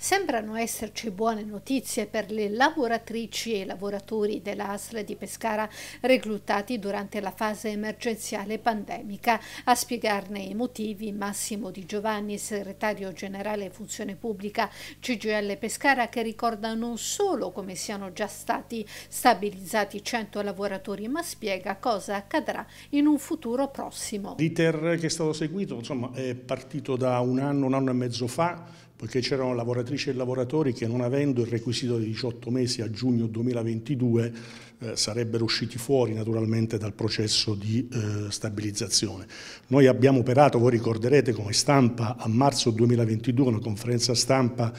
Sembrano esserci buone notizie per le lavoratrici e i lavoratori dell'ASL di Pescara reclutati durante la fase emergenziale pandemica. A spiegarne i motivi Massimo Di Giovanni, segretario generale Funzione Pubblica CGL Pescara, che ricorda non solo come siano già stati stabilizzati 100 lavoratori, ma spiega cosa accadrà in un futuro prossimo. L'iter che è stato seguito insomma, è partito da un anno, un anno e mezzo fa poiché c'erano lavoratrici e lavoratori che non avendo il requisito di 18 mesi a giugno 2022 eh, sarebbero usciti fuori naturalmente dal processo di eh, stabilizzazione. Noi abbiamo operato, voi ricorderete come stampa a marzo 2022 una conferenza stampa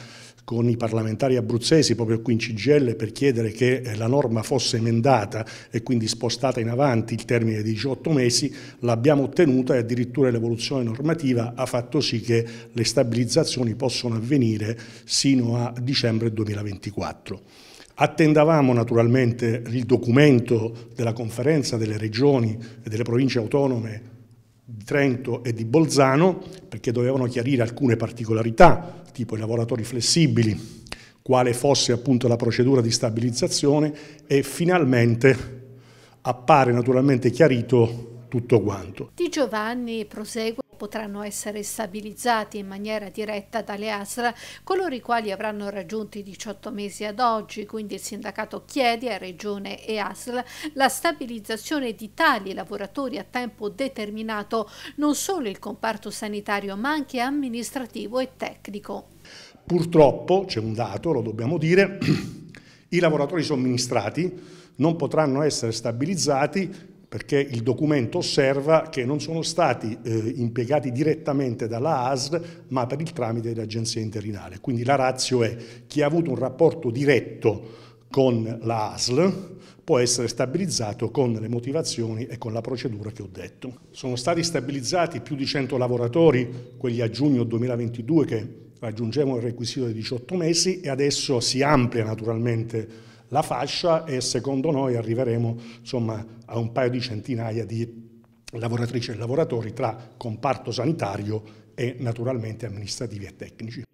con i parlamentari abruzzesi proprio qui in CGL per chiedere che eh, la norma fosse emendata e quindi spostata in avanti il termine di 18 mesi, l'abbiamo ottenuta e addirittura l'evoluzione normativa ha fatto sì che le stabilizzazioni possono avvenire sino a dicembre 2024. Attendavamo naturalmente il documento della conferenza delle regioni e delle province autonome di Trento e di Bolzano, perché dovevano chiarire alcune particolarità, tipo i lavoratori flessibili, quale fosse appunto la procedura di stabilizzazione e finalmente appare naturalmente chiarito tutto quanto. Di Giovanni prosegue potranno essere stabilizzati in maniera diretta dalle ASRA coloro i quali avranno raggiunto i 18 mesi ad oggi, quindi il sindacato chiede a Regione e ASL la stabilizzazione di tali lavoratori a tempo determinato non solo il comparto sanitario ma anche amministrativo e tecnico. Purtroppo, c'è un dato, lo dobbiamo dire, i lavoratori somministrati non potranno essere stabilizzati perché il documento osserva che non sono stati eh, impiegati direttamente dalla ASL, ma per il tramite dell'agenzia interinale. Quindi la razio è chi ha avuto un rapporto diretto con la ASL può essere stabilizzato con le motivazioni e con la procedura che ho detto. Sono stati stabilizzati più di 100 lavoratori, quelli a giugno 2022 che raggiungevano il requisito dei 18 mesi e adesso si amplia naturalmente la fascia e secondo noi arriveremo insomma, a un paio di centinaia di lavoratrici e lavoratori tra comparto sanitario e naturalmente amministrativi e tecnici.